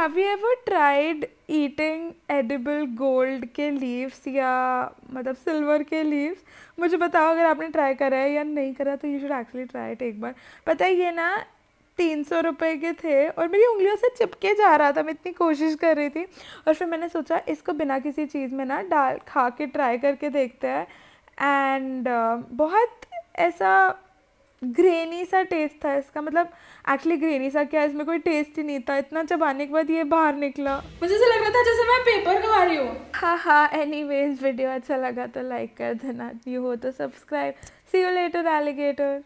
have you ever tried eating edible gold के leaves या मतलब सिल्वर के लीव्स मुझे बताओ अगर आपने ट्राई करा है या नहीं करा तो you should actually try it एक बार पता है ये ना तीन सौ रुपये के थे और मेरी उंगलियों से चिपके जा रहा था मैं इतनी कोशिश कर रही थी और फिर मैंने सोचा इसको बिना किसी चीज़ में ना डाल खा के ट्राई करके देखते हैं एंड uh, बहुत ऐसा ग्रेनी सा टेस्ट था इसका मतलब एक्चुअली ग्रेनी सा क्या इसमें कोई टेस्ट ही नहीं था इतना चबाने के बाद ये बाहर निकला मुझे ऐसा लग रहा था जैसे मैं पेपर खा रही हूँ हाँ हाँ एनी वीडियो अच्छा लगा तो लाइक कर देना यू हो तो subscribe see you later alligator